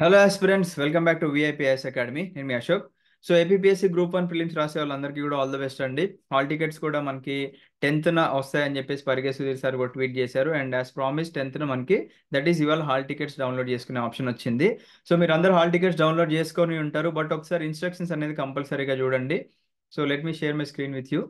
Hello aspirants welcome back to VIPS academy నేను మీ Ashok so APSC group one prelims రాసే వాళ్ళందరికీ కూడా ఆల్ ద బెస్ట్ అండి హాల్ టికెట్స్ కూడా మనకి టెన్త్న వస్తాయని చెప్పేసి పరిగే సుధీర్ సార్ కూడా ట్వీట్ చేశారు అండ్ యాజ్ ప్రామిస్ టెన్త్న మనకి దట్ ఈస్ ఇవాళ హాల్ టికెట్స్ డౌన్లోడ్ చేసుకునే ఆప్షన్ వచ్చింది సో మీరు అందరూ హాల్ టికెట్స్ డౌన్లోడ్ చేసుకొని ఉంటారు బట్ ఒకసారి ఇన్స్ట్రక్షన్స్ అనేది కంపల్సరీగా చూడండి so let me share my screen with you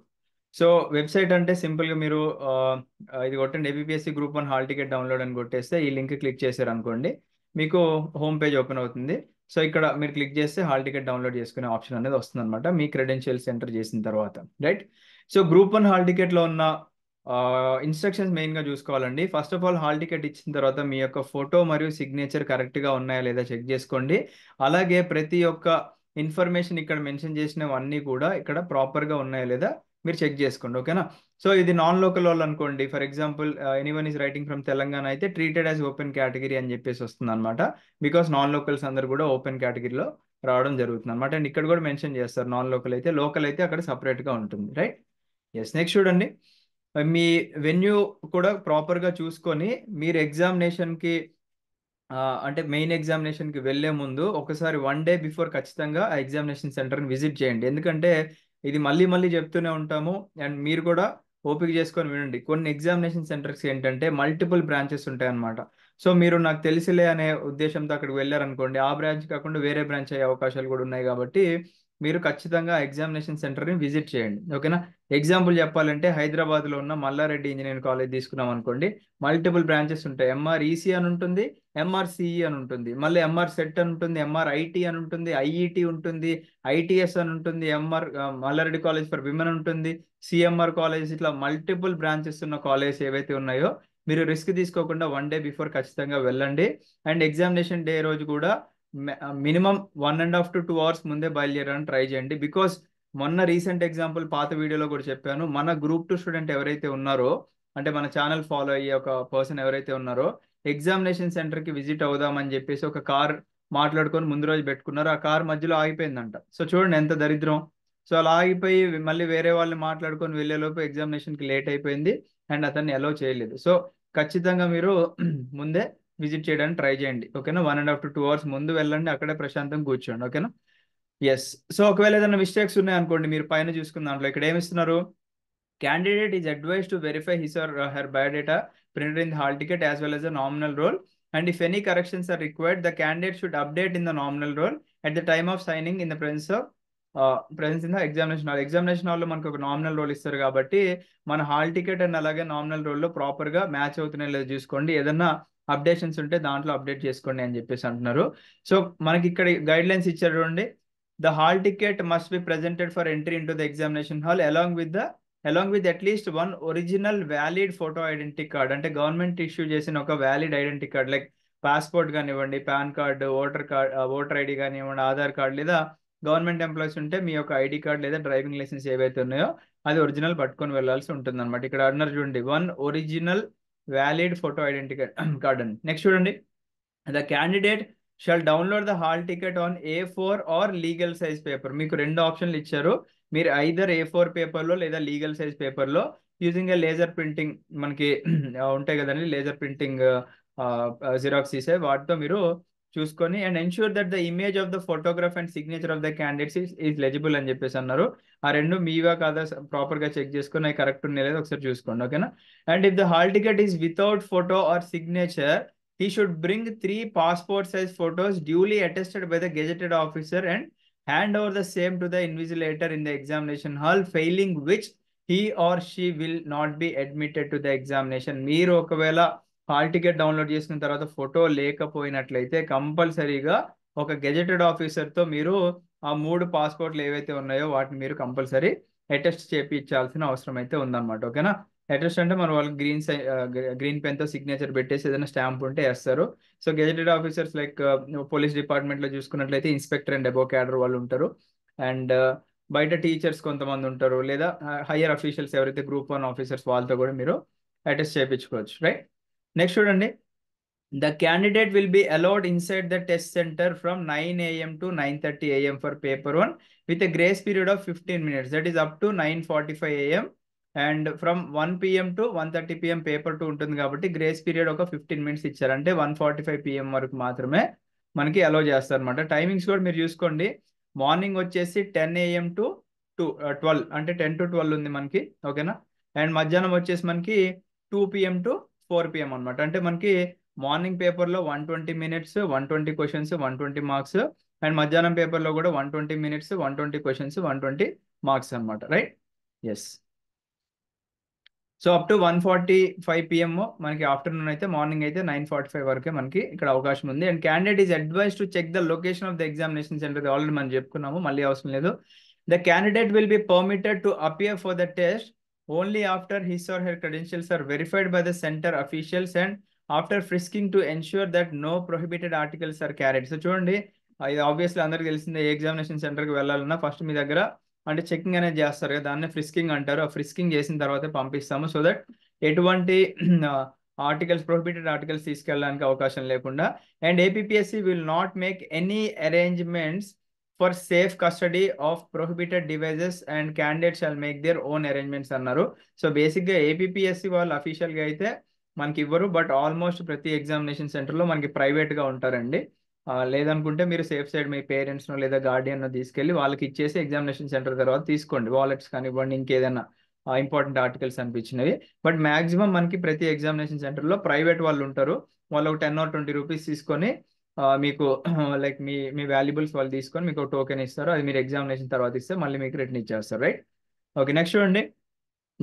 so website అంటే సింపుల్గా మీరు uh, uh, ఇది కొట్టండి APSC group one hall ticket download అని కొట్టేస్తే ఈ లింక్ క్లిక్ చేశారు అనుకోండి మీకు హోమ్ పేజ్ ఓపెన్ అవుతుంది సో ఇక్కడ మీరు క్లిక్ చేస్తే హాల్ టికెట్ డౌన్లోడ్ చేసుకునే ఆప్షన్ అనేది వస్తుంది అనమాట మీ క్రెడెన్షియల్స్ ఎంటర్ చేసిన తర్వాత right so group one hall టికెట్లో ఉన్న ఇన్స్ట్రక్షన్స్ మెయిన్గా చూసుకోవాలండి first of all hall ticket ఇచ్చిన తర్వాత మీ యొక్క ఫోటో మరియు సిగ్నేచర్ కరెక్ట్గా ఉన్నాయా లేదా చెక్ చేసుకోండి అలాగే ప్రతి ఒక్క ఇన్ఫర్మేషన్ ఇక్కడ మెన్షన్ చేసినవన్నీ కూడా ఇక్కడ ప్రాపర్గా ఉన్నాయా లేదా మీరు చెక్ చేసుకోండి ఓకేనా సో ఇది నాన్ లోకల్ వాళ్ళు అనుకోండి for example anyone is writing from Telangana అయితే ట్రీటెడ్ యాజ్ ఓపెన్ కేటగిరీ అని చెప్పేసి వస్తుంది అనమాట బికాస్ నాన్ లోకల్స్ అందరు కూడా ఓపెన్ కేటగిరీలో రావడం జరుగుతుంది అనమాట అండ్ ఇక్కడ కూడా మెన్షన్ చేస్తారు నాన్ లోకల్ అయితే లోకల్ అయితే అక్కడ సపరేట్గా ఉంటుంది రైట్ ఎస్ నెక్స్ట్ చూడండి మీ వెన్యూ కూడా ప్రాపర్గా చూసుకొని మీరు ఎగ్జామినేషన్కి uh, అంటే మెయిన్ ఎగ్జామినేషన్కి వెళ్ళే ముందు ఒకసారి వన్ డే బిఫోర్ ఖచ్చితంగా ఆ ఎగ్జామినేషన్ సెంటర్ని విజిట్ చేయండి ఎందుకంటే ఇది మళ్ళీ మళ్ళీ చెప్తూనే ఉంటాము అండ్ మీరు కూడా ఓపిక చేసుకొని వినండి కొన్ని ఎగ్జామినేషన్ సెంటర్స్ ఏంటంటే మల్టిపుల్ బ్రాంచెస్ ఉంటాయన్నమాట సో మీరు నాకు తెలిసిలే అనే ఉద్దేశంతో అక్కడికి వెళ్ళారనుకోండి ఆ బ్రాంచ్ కాకుండా వేరే బ్రాంచ్ అయ్యే అవకాశాలు కూడా ఉన్నాయి కాబట్టి మీరు ఖచ్చితంగా ఎగ్జామినేషన్ సెంటర్ని విజిట్ చేయండి ఓకేనా ఎగ్జాంపుల్ చెప్పాలంటే హైదరాబాద్లో ఉన్న మల్లారెడ్డి ఇంజనీరింగ్ కాలేజ్ తీసుకున్నాం అనుకోండి మల్టిపుల్ బ్రాంచెస్ ఉంటాయి ఎంఆర్ఈసీ e అని ఉంటుంది సిఈ e అని ఉంటుంది మళ్ళీ ఎంఆర్ సెట్ అని ఉంటుంది ఎంఆర్ ఐటీ అని ఉంటుంది ఐఈటి e ఉంటుంది ఐటీఎస్ అని ఉంటుంది MR Malla Reddy college for women ఉంటుంది సిఎంఆర్ కాలేజ్ ఇట్లా మల్టిపుల్ బ్రాంచెస్ ఉన్న కాలేజ్ ఏవైతే ఉన్నాయో మీరు రిస్క్ తీసుకోకుండా వన్ డే బిఫోర్ ఖచ్చితంగా వెళ్ళండి అండ్ ఎగ్జామినేషన్ డే రోజు కూడా minimum one and half to two hours ముందే బయలుదేరాలని ట్రై చేయండి బికాస్ మొన్న రీసెంట్ ఎగ్జాంపుల్ పాత వీడియోలో కూడా చెప్పాను మన గ్రూప్ టూ స్టూడెంట్ ఎవరైతే ఉన్నారో అంటే మన ఛానల్ ఫాలో అయ్యే ఒక పర్సన్ ఎవరైతే ఉన్నారో ఎగ్జామినేషన్ సెంటర్కి విజిట్ అవుదామని చెప్పేసి ఒక కార్ మాట్లాడుకొని ముందు రోజు పెట్టుకున్నారు ఆ కార్ మధ్యలో ఆగిపోయిందంట సో చూడండి ఎంత దరిద్రం సో అలా ఆగిపోయి మళ్ళీ వేరే వాళ్ళని మాట్లాడుకొని వెళ్ళేలోపు ఎగ్జామినేషన్కి లేట్ అయిపోయింది అండ్ అతన్ని అలో చేయలేదు సో ఖచ్చితంగా మీరు ముందే విజిట్ చేయడానికి ట్రై చేయండి ఓకేనా one and half to two hours ముందు వెళ్ళండి అక్కడే ప్రశాంతంగా కూర్చోండి ఓకేనా ఎస్ సో ఒకవేళ ఏదైనా మిస్టేక్స్ ఉన్నాయనుకోండి మీరు పైన చూసుకున్న దాంట్లో ఇక్కడ ఏమిస్తున్నారు candidate is advise to verify his or her biodata printed in the hall ticket as well as a nominal roll and if any corrections are required the candidate should update in the nominal roll at the time of signing in the presence of presence in the examination hall examination హాల్లో మనకు ఒక nominal roll ఇస్తారు కాబట్టి మన hall ticket and అలాగే nominal రోల్లో ప్రాపర్గా match అవుతున్నాయి లేదా చూసుకోండి ఏదన్నా అప్డేషన్స్ ఉంటే దాంట్లో అప్డేట్ చేసుకోండి అని చెప్పేసి అంటున్నారు సో మనకి ఇక్కడ గైడ్ లైన్స్ ఇచ్చారు చూడండి the hall ticket must be presented for entry into the examination hall along with the along with at least one original valid photo identity card అంటే గవర్నమెంట్ ఇష్యూ చేసిన ఒక valid identity card like passport కానివ్వండి PAN card voter card voter ID కానివ్వండి Aadhaar card లేదా government employees ఉంటే మీ యొక్క ID card లేదా డ్రైవింగ్ లైసెన్స్ ఏవైతే ఉన్నాయో అది ఒరిజినల్ పట్టుకొని వెళ్ళాల్సి ఉంటుంది అనమాట ఇక్కడ అన్నారు చూడండి one original valid photo identity card అండి నెక్స్ట్ చూడండి the candidate shall download the hall ticket on A four or legal size paper మీకు రెండు ఆప్షన్లు ఇచ్చారు మీరు ఐదర్ ఏ ఫోర్ పేపర్లో లేదా లీగల్ సైజ్ పేపర్లో యూజింగ్ ఏ లేజర్ ప్రింటింగ్ మనకి ఉంటాయి కదండి లేజర్ ప్రింటింగ్ జిరాక్స్ తీసే వాటితో మీరు చూసుకొని and ensure that the image of the photograph and signature of the candidates is legible అని చెప్పేసి అన్నారు ఆ రెండు మీవా కాదా ప్రాపర్ గా చెక్ చేసుకుని అవి కరెక్ట్ ఉన్నాయి లేదా ఒకసారి చూసుకోండి ఓకేనా and if the hall ticket is without photo or signature he should bring three passport size photos duly attested by the gazetted officer and hand over the same to the invigilator in the examination hall failing which he or she will not be admitted to the examination మీరు ఒకవేళ hall ticket download చేసిన తర్వాత photo లేకపోయినట్లయితే కంపల్సరీగా ఒక gazetted ఆఫీసర్తో మీరు ఆ మూడు పాస్పోర్ట్లు ఏవైతే ఉన్నాయో వాటిని మీరు కంపల్సరీ అటెస్ట్ చేపించాల్సిన అవసరం అయితే ఉందన్నమాట ఓకేనా అటెస్ట్ అంటే మన వాళ్ళు గ్రీన్ గ్రీన్ పెన్తో సిగ్నేచర్ పెట్టేసి ఏదైనా స్టాంప్ ఉంటే వేస్తారు so gazetted officers like police డిపార్ట్మెంట్లో చూసుకున్నట్లయితే ఇన్స్పెక్టర్ అండ్ అబో క్యాడర్ వాళ్ళు ఉంటారు అండ్ బయట టీచర్స్ కొంతమంది ఉంటారు లేదా హయ్యర్ అఫీషియల్స్ ఎవరైతే గ్రూప్ వన్ ఆఫీసర్స్ వాళ్ళతో కూడా మీరు అటెస్ట్ చేయించుకోవచ్చు రైట్ నెక్స్ట్ చూడండి the candidate will be allowed inside the test centre from nine AM to nine thirty AM for paper one with a grace period of fifteen minutes that is up to nine forty five AM and from one PM to one thirty PM paper two ఉంటుంది కాబట్టి grace period ఒక fifteen minutes ఇచ్చారంటే one forty five PM వరకు మాత్రమే మనకి చేస్తారు చేస్తారనమాట timings కూడా మీరు చూసుకోండి మార్నింగ్ వచ్చేసి ten AM to two twelve అంటే టెన్ టు ట్వెల్వ్ ఉంది మనకి ఓకేనా అండ్ మధ్యాహ్నం వచ్చేసి మనకి two PM to four PM అనమాట అంటే మనకి మార్నింగ్ పేపర్లో one twenty minutes one twenty questions one twenty marks and మధ్యాహ్నం పేపర్లో కూడా one twenty minutes one twenty questions one twenty marks అనమాట right yes so up to one forty five PM మనకి afternoon అయితే మార్నింగ్ అయితే nine forty five వరకే మనకి ఇక్కడ అవకాశం ఉంది and candidate is advise to check the location of the examination centre already మనం చెప్పుకున్నాము మళ్ళీ అవసరం లేదు the candidate will be permitted to appear for the test only after his or her credentials are verified by the center officials and after frisking to ensure that no prohibited articles are carried. So చూడండి ఇది obviously అందరికీ తెలిసిందే examination సెంటర్కి వెళ్ళాలన్నా first మీ దగ్గర అంటే checking అనేది చేస్తారు కదా దాన్ని ఫ్రిస్కింగ్ అంటారు ఆ ఫ్రిస్కింగ్ చేసిన తర్వాత పంపిస్తాము సో దట్ ఎటువంటి ఆర్టికల్స్ ప్రొహిబిటెడ్ ఆర్టికల్స్ తీసుకెళ్ళడానికి అవకాశం లేకుండా and APSC will not make any arrangements for safe custody of prohibited devices and candidates and make their own arrangements అన్నారు సో బేసిక్గా ఏపీఎస్సీ వాళ్ళు అఫీషియల్గా అయితే మనకి ఇవ్వరు బట్ ఆల్మోస్ట్ ప్రతి ఎగ్జామినేషన్ సెంటర్లో మనకి ప్రైవేట్గా ఉంటారండి లేదనుకుంటే మీరు సేఫ్ సైడ్ మీ పేరెంట్స్ను లేదా గార్డియన్ను తీసుకెళ్ళి వాళ్ళకి ఇచ్చేసి ఎగ్జామినేషన్ సెంటర్ తర్వాత తీసుకోండి వాలెట్స్ కానివ్వండి ఇంకేదైనా ఇంపార్టెంట్ ఆర్టికల్స్ అనిపించినవి బట్ మ్యాక్సిమం మనకి ప్రతి ఎగ్జామినేషన్ సెంటర్లో ప్రైవేట్ వాళ్ళు ఉంటారు వాళ్ళు ఒక టెన్ ఆర్ ట్వంటీ రూపీస్ తీసుకొని మీకు లైక్ మీ మీ వాల్యుబుల్స్ వాళ్ళు తీసుకొని మీకు టోకెన్ ఇస్తారు అది మీరు ఎగ్జామినేషన్ తర్వాత ఇస్తే మళ్ళీ మీకు రిటర్న్ ఇచ్చేస్తారు రైట్ ఓకే నెక్స్ట్ చూడండి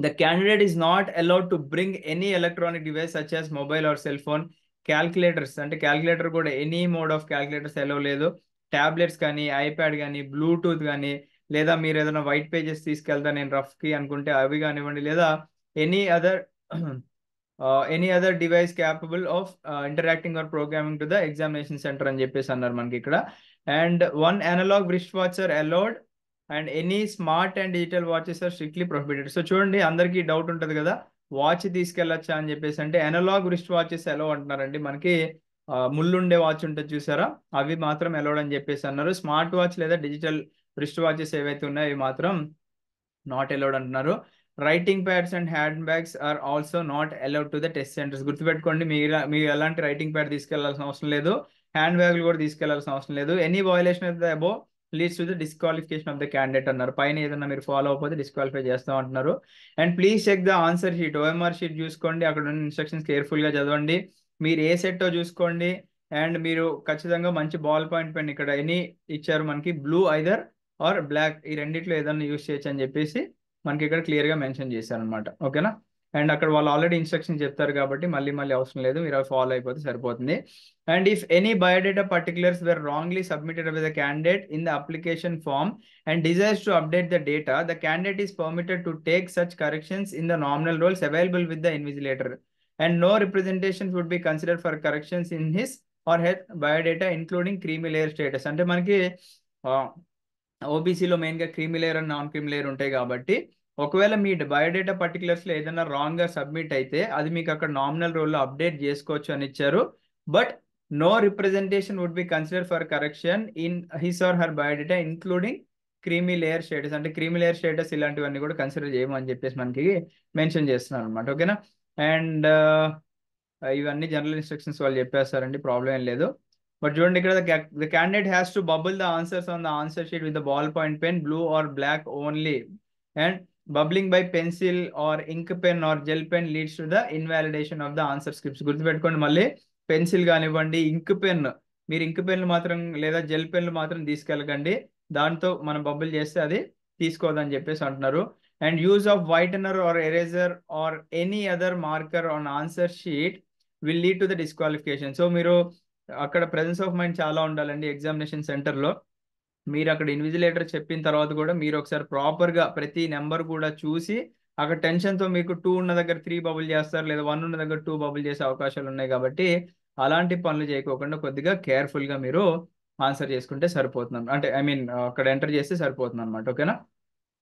the candidate is not allowed to bring any electronic device such as mobile or cell phone calculators అంటే క్యాల్కులేటర్ కూడా any mode of calculators allow లేదు ట్యాబ్లెట్స్ కానీ ఐప్యాడ్ కానీ బ్లూటూత్ కానీ లేదా మీరు ఏదైనా వైట్ పేజెస్ తీసుకెళ్తా నేను రఫ్కి అనుకుంటే అవి కానివ్వండి లేదా any other any other device capable of interacting or programming to the examination centre అని చెప్పేసి అన్నారు మనకి ఇక్కడ and one analogue wrist are allowed and any smart and digital watches are strictly prohibited so చూడండి అందరికీ డౌట్ ఉంటుంది కదా watch తీసుకెళ్ళొచ్చా అని చెప్పేసి అంటే అనలాగ్ రిస్ట్ వాచెస్ ఎలా అంటున్నారండి మనకి ముళ్ళుండే వాచ్ ఉంటుంది చూసారా అవి మాత్రం అలౌడ్ అని చెప్పేసి అన్నారు స్మార్ట్ వాచ్ లేదా డిజిటల్ రిస్ట్ వాచెస్ ఏవైతే ఉన్నాయో అవి మాత్రం నాట్ అలౌడ్ అంటున్నారు writing pads and hand bags are also not allowed to the test centres గుర్తుపెట్టుకోండి మీరు మీరు ఎలాంటి రైటింగ్ ప్యాడ్ తీసుకెళ్లాల్సిన అవసరం లేదు హ్యాండ్ బ్యాగ్లు కూడా తీసుకెళ్లాల్సిన అవసరం లేదు any violation of the above leads to the disqualification of the candidate అన్నారు పైన ఏదైనా మీరు ఫాలో అవ్వకపోతే డిస్క్వాలిఫై చేస్తాం అంటున్నారు and please check the answer sheet OMR sheet చూసుకోండి అక్కడ ఉన్న ఇన్స్ట్రక్షన్స్ కేర్ఫుల్గా చదవండి మీరు ఏ సెట్టో చూసుకోండి అండ్ మీరు ఖచ్చితంగా మంచి బాల్ పాయింట్ పెన్ ఇక్కడ ఎనీ ఇచ్చారు మనకి బ్లూ ఐదర్ ఆర్ బ్లాక్ ఈ రెండిట్లో ఏదైనా యూస్ చేయొచ్చు అని చెప్పేసి మనకి ఇక్కడ క్లియర్గా మెన్షన్ చేశారనమాట ఓకేనా అండ్ అక్కడ వాళ్ళు ఆల్రెడీ ఇన్స్ట్రక్షన్ చెప్తారు కాబట్టి మళ్ళీ మళ్ళీ అవసరం లేదు మీరు ఫాలో అయిపోతే సరిపోతుంది and if any biodata particulars were wrongly submitted with the candidate in the application form and desires to update the data the candidate is permitted to take such corrections in the nominal rolls available with the invigilator and no representation would be consider for corrections in his or health biodata including creamy status అంటే మనకి ఓబీసీలో మెయిన్గా creamy layer and non cream layer ఉంటాయి కాబట్టి ఒకవేళ మీ biodata పర్టికులర్స్లో ఏదైనా రాంగ్గా submit అయితే అది మీకు అక్కడ నామినల్ రోల్లో అప్డేట్ చేసుకోవచ్చు అని ఇచ్చారు but no representation would be consider for correction in his or her biodata including creamy layer status అంటే క్రీమీ లేయర్ స్టేటస్ ఇలాంటివన్నీ కూడా కన్సిడర్ చేయమని చెప్పేసి మనకి మెన్షన్ చేస్తున్నారు అనమాట ఓకేనా అండ్ ఇవన్నీ జనరల్ ఇన్స్ట్రక్షన్స్ వాళ్ళు చెప్పేస్తారండి ప్రాబ్లం ఏం లేదు బట్ చూడండి ఇక్కడ the candidate has to bubble the answers on the answer sheet with the ball point pen blue or black only and bubbling by pencil or ink pen or gel pen leads to the invalidation of the answer scripts గుర్తుపెట్టుకోండి మళ్ళీ pencil కానివ్వండి ఇంక్ pen మీరు ఇంక్ పెన్లు మాత్రం లేదా gel పెన్లు మాత్రం తీసుకెళ్ళకండి దాంతో మనం bubble చేస్తే అది తీసుకోదని చెప్పేసి అంటున్నారు and use of whitener or eraser or any other marker on answer sheet will lead to the disqualification so మీరు అక్కడ ప్రజెన్స్ ఆఫ్ మైండ్ చాలా ఉండాలండి ఎగ్జామినేషన్ సెంటర్లో మీరు అక్కడ ఇన్విజిలేటర్ చెప్పిన తర్వాత కూడా మీరు ఒకసారి ప్రాపర్గా ప్రతి నెంబర్ కూడా చూసి అక్కడ టెన్షన్తో మీకు టూ ఉన్న దగ్గర త్రీ బబుల్ చేస్తారు లేదా వన్ ఉన్న దగ్గర టూ బబుల్ చేసే అవకాశాలు ఉన్నాయి కాబట్టి అలాంటి పనులు చేయకోకుండా కొద్దిగా కేర్ఫుల్గా మీరు ఆన్సర్ చేసుకుంటే సరిపోతున్నాను అంటే ఐ మీన్ అక్కడ ఎంటర్ చేస్తే సరిపోతుంది అనమాట ఓకేనా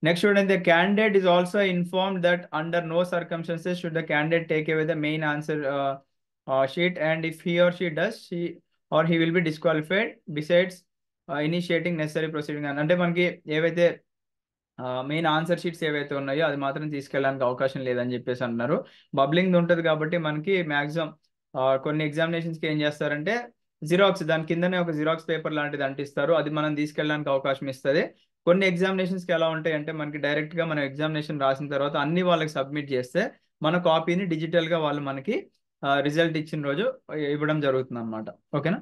నెక్స్ట్ చూడండి the candidate is also inform that under no circumstances should the candidate take away the main answer uh, sheet and if he or she does she or he will be disqualified besides uh, initiating necessary proceeding అంటే మనకి ఏవైతే main answer sheets ఏవైతే ఉన్నాయో అది మాత్రం తీసుకెళ్ళడానికి అవకాశం లేదని చెప్పేసి అంటున్నారు బబ్లింగ్ ఉంటుంది కాబట్టి మనకి మ్యాక్సిమం uh, కొన్ని ఎగ్జామినేషన్స్కి ఏం చేస్తారంటే జిరాక్స్ దాని కిందనే ఒక జిరాక్స్ పేపర్ లాంటిది అంటిస్తారు అది మనం తీసుకెళ్ళడానికి అవకాశం ఇస్తుంది కొన్ని ఎగ్జామినేషన్స్కి ఎలా ఉంటాయి అంటే మనకి డైరెక్ట్గా మనం ఎగ్జామినేషన్ రాసిన తర్వాత అన్ని వాళ్ళకి సబ్మిట్ చేస్తే మన కాపీని డిజిటల్గా వాళ్ళు మనకి రిజల్ట్ ఇచ్చిన రోజు ఇవ్వడం జరుగుతుంది అనమాట ఓకేనా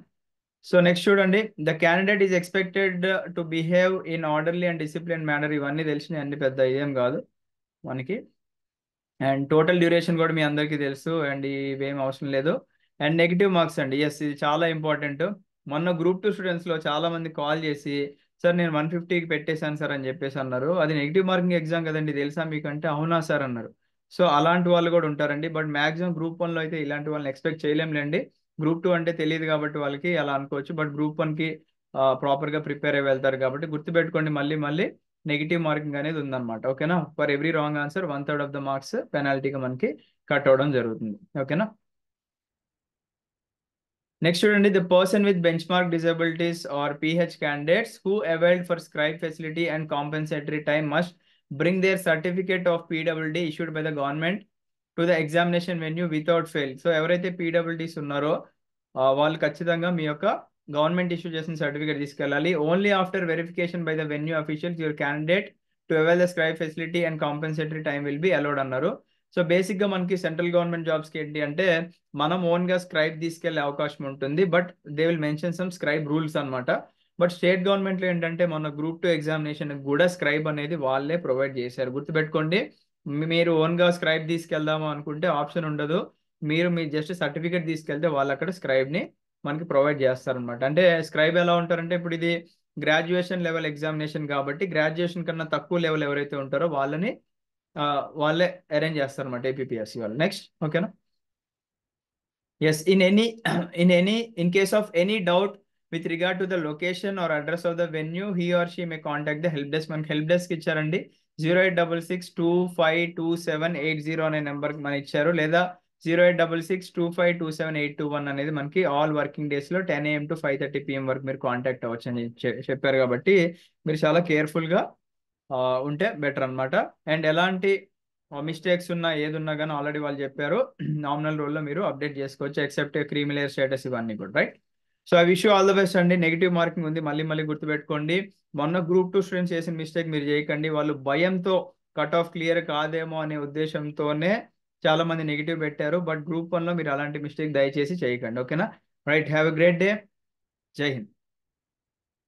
సో నెక్స్ట్ చూడండి the candidate is expected to behave in orderly and discipline manner ఇవన్నీ తెలిసినాయి అన్ని పెద్ద ఇదేం కాదు మనకి అండ్ టోటల్ డ్యూరేషన్ కూడా మీ అందరికీ తెలుసు అండ్ ఇవేం అవసరం లేదు అండ్ నెగిటివ్ మార్క్స్ అండి ఎస్ ఇది చాలా ఇంపార్టెంట్ మొన్న గ్రూప్ టూ స్టూడెంట్స్లో చాలా మంది కాల్ చేసి సార్ నేను వన్ ఫిఫ్టీకి పెట్టేశాను సార్ అని చెప్పేసి అన్నారు అది నెగిటివ్ మార్కింగ్ ఎగ్జామ్ కదండి తెలుసా మీకంటే అవునా సార్ అన్నారు సో అలాంటి వాళ్ళు కూడా ఉంటారండి బట్ మాక్సిమం గ్రూప్ వన్లో అయితే ఇలాంటి వాళ్ళని ఎక్స్పెక్ట్ చేయలేంలేండి గ్రూప్ టూ అంటే తెలియదు కాబట్టి వాళ్ళకి అలా అనుకోవచ్చు బట్ గ్రూప్ వన్కి ప్రాపర్గా ప్రిపేర్ అయ్యి వెళ్తారు కాబట్టి గుర్తుపెట్టుకోండి మళ్ళీ మళ్ళీ నెగిటివ్ మార్కింగ్ అనేది ఉందన్నమాట ఓకేనా for every wrong answer one third of the marks పెనాల్టీగా మనకి కట్ అవడం జరుగుతుంది ఓకేనా నెక్స్ట్ చూడండి the person with bench mark disabilities or PH candidates who availed for scribe facility and compensatory time must bring their certificate of PWD issued by the government to the examination venue without fail so ఎవరైతే పీడబ్ల్యూడీస్ ఉన్నారో వాళ్ళు ఖచ్చితంగా మీ యొక్క government issue చేసిన certificate తీసుకెళ్ళాలి only after verification by the venue officials your candidate to avail the scribe facility and compensatory time will be allowed అన్నారు సో బేసిక్గా మనకి సెంట్రల్ గవర్నమెంట్ జాబ్స్కి ఏంటి అంటే మనం ఓన్గా స్క్రైబ్ తీసుకెళ్లే అవకాశం ఉంటుంది but they will mention some scribe rules అనమాట బట్ స్టేట్ గవర్నమెంట్లో ఏంటంటే మన గ్రూప్ టూ ఎగ్జామినేషన్ కూడా స్క్రైబ్ అనేది వాళ్ళే ప్రొవైడ్ చేశారు గుర్తుపెట్టుకోండి మీరు ఓన్గా స్క్రైబ్ తీసుకెళ్దాము అనుకుంటే ఆప్షన్ ఉండదు మీరు మీ జస్ట్ సర్టిఫికేట్ తీసుకెళ్తే వాళ్ళు అక్కడ స్క్రైబ్ ని మనకి ప్రొవైడ్ చేస్తారు అనమాట అంటే స్క్రైబ్ ఎలా ఉంటారంటే ఇప్పుడు ఇది గ్రాడ్యుయేషన్ లెవెల్ ఎగ్జామినేషన్ కాబట్టి గ్రాడ్యుయేషన్ కన్నా తక్కువ లెవెల్ ఎవరైతే ఉంటారో వాళ్ళని వాళ్ళే అరేంజ్ చేస్తారు అనమాట ఏపీఎస్సీ వాళ్ళు నెక్స్ట్ ఓకేనా yes in any in any in case of any doubt with regard to the location or address of the venue he or she may contact the help desk మనకి help desk ఇచ్చారండి zero eight double six two five two seven eight zero అనే number మన ఇచ్చారు లేదా zero eight double six two five two seven eight two one అనేది మనకి all working డేస్లో ten AM to five thirty PM వరకు మీరు కాంటాక్ట్ అవ్వచ్చు అని చెప్పారు కాబట్టి మీరు చాలా కేర్ఫుల్ గా ఉంటే బెటర్ అనమాట అండ్ ఎలాంటి మిస్టేక్స్ ఉన్నా ఏది ఉన్నా కానీ ఆల్రెడీ వాళ్ళు చెప్పారు నామినల్ రోల్లో మీరు అప్డేట్ చేసుకోవచ్చు ఎక్సెప్ట్ క్రీమిలేయర్ స్టేటస్ ఇవన్నీ కూడా right so I wish all the best అండి నెగిటివ్ మార్కింగ్ ఉంది మళ్ళీ మళ్ళీ గుర్తుపెట్టుకోండి మొన్న గ్రూప్ టూ స్టూడెంట్స్ చేసిన మిస్టేక్ మీరు చేయకండి వాళ్ళు భయంతో కట్ ఆఫ్ క్లియర్ కాదేమో అనే ఉద్దేశంతోనే చాలా మంది నెగిటివ్ పెట్టారు బట్ గ్రూప్ వన్ లో మీరు అలాంటి మిస్టేక్ దయచేసి చేయకండి ఓకేనా right have a great day జై హింద్